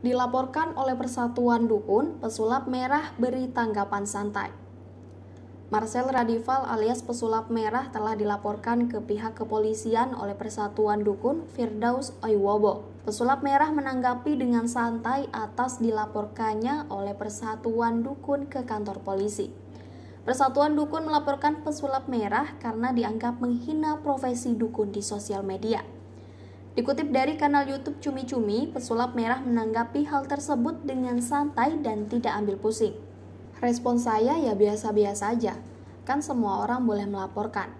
dilaporkan oleh Persatuan Dukun, pesulap merah beri tanggapan santai. Marcel Radival alias pesulap merah telah dilaporkan ke pihak kepolisian oleh Persatuan Dukun Firdaus Oiwobo. Pesulap merah menanggapi dengan santai atas dilaporkannya oleh Persatuan Dukun ke kantor polisi. Persatuan Dukun melaporkan pesulap merah karena dianggap menghina profesi dukun di sosial media. Dikutip dari kanal YouTube Cumi Cumi, pesulap merah menanggapi hal tersebut dengan santai dan tidak ambil pusing. Respon saya ya biasa-biasa aja, kan semua orang boleh melaporkan.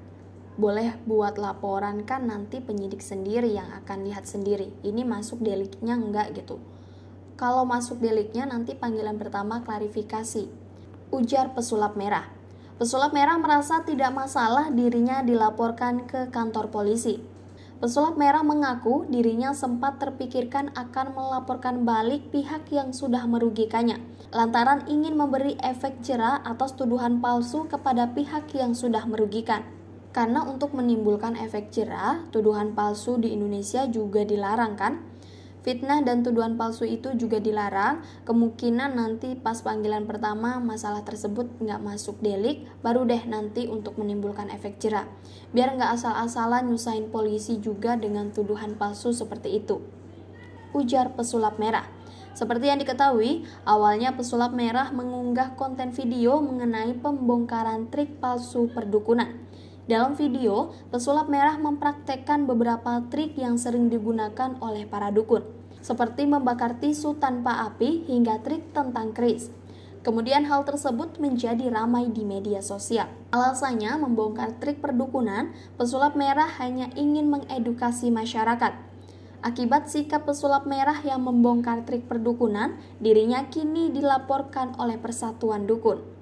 Boleh buat laporan kan nanti penyidik sendiri yang akan lihat sendiri, ini masuk deliknya enggak gitu. Kalau masuk deliknya nanti panggilan pertama klarifikasi. Ujar pesulap merah. Pesulap merah merasa tidak masalah dirinya dilaporkan ke kantor polisi. Pesulap merah mengaku dirinya sempat terpikirkan akan melaporkan balik pihak yang sudah merugikannya, lantaran ingin memberi efek cerah atas tuduhan palsu kepada pihak yang sudah merugikan. Karena untuk menimbulkan efek cerah, tuduhan palsu di Indonesia juga dilarang kan? Fitnah dan tuduhan palsu itu juga dilarang. Kemungkinan nanti pas panggilan pertama masalah tersebut nggak masuk delik, baru deh nanti untuk menimbulkan efek jerak. Biar nggak asal-asalan nyusahin polisi juga dengan tuduhan palsu seperti itu. Ujar pesulap merah. Seperti yang diketahui, awalnya pesulap merah mengunggah konten video mengenai pembongkaran trik palsu perdukunan. Dalam video, pesulap merah mempraktekkan beberapa trik yang sering digunakan oleh para dukun, seperti membakar tisu tanpa api hingga trik tentang keris. Kemudian hal tersebut menjadi ramai di media sosial. Alasannya membongkar trik perdukunan, pesulap merah hanya ingin mengedukasi masyarakat. Akibat sikap pesulap merah yang membongkar trik perdukunan, dirinya kini dilaporkan oleh Persatuan Dukun.